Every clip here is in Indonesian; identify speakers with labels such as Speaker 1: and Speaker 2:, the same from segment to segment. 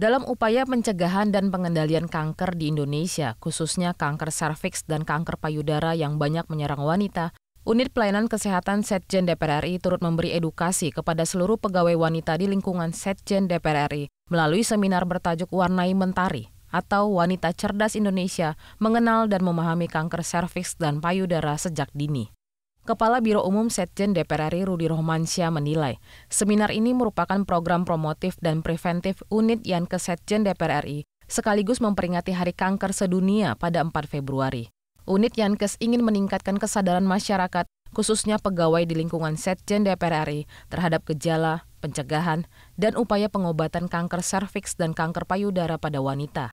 Speaker 1: Dalam upaya pencegahan dan pengendalian kanker di Indonesia, khususnya kanker serviks dan kanker payudara yang banyak menyerang wanita, Unit Pelayanan Kesehatan Setjen DPR RI turut memberi edukasi kepada seluruh pegawai wanita di lingkungan Setjen DPR RI melalui seminar bertajuk Warnai Mentari atau Wanita Cerdas Indonesia Mengenal dan Memahami Kanker Serviks dan Payudara Sejak Dini. Kepala Biro Umum Setjen DPR RI Rudi Rohmansyah menilai, seminar ini merupakan program promotif dan preventif unit yang ke Setjen DPR RI sekaligus memperingati Hari Kanker Sedunia pada 4 Februari. Unit Yankes ingin meningkatkan kesadaran masyarakat, khususnya pegawai di lingkungan Setjen DPR RI terhadap gejala, pencegahan, dan upaya pengobatan kanker serviks dan kanker payudara pada wanita.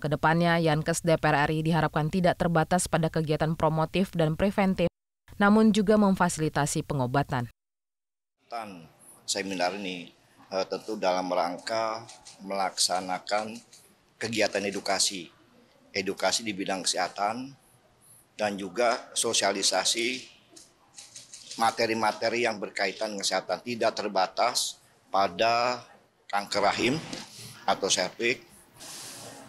Speaker 1: Kedepannya, Yankes DPR RI diharapkan tidak terbatas pada kegiatan promotif dan preventif, namun juga memfasilitasi pengobatan.
Speaker 2: Seminar ini eh, tentu dalam rangka melaksanakan kegiatan edukasi, edukasi di bidang kesehatan, dan juga sosialisasi materi-materi yang berkaitan kesehatan tidak terbatas pada kanker rahim atau serviks.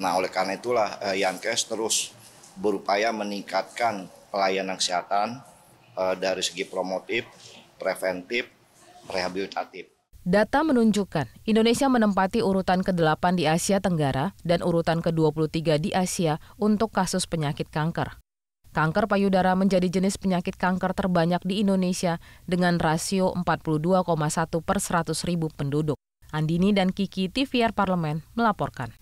Speaker 2: Nah, oleh karena itulah eh, Yankes terus berupaya meningkatkan pelayanan kesehatan uh, dari segi promotif, preventif, rehabilitatif.
Speaker 1: Data menunjukkan Indonesia menempati urutan ke-8 di Asia Tenggara dan urutan ke-23 di Asia untuk kasus penyakit kanker. Kanker payudara menjadi jenis penyakit kanker terbanyak di Indonesia dengan rasio 42,1 per 100 ribu penduduk. Andini dan Kiki TVR Parlemen melaporkan.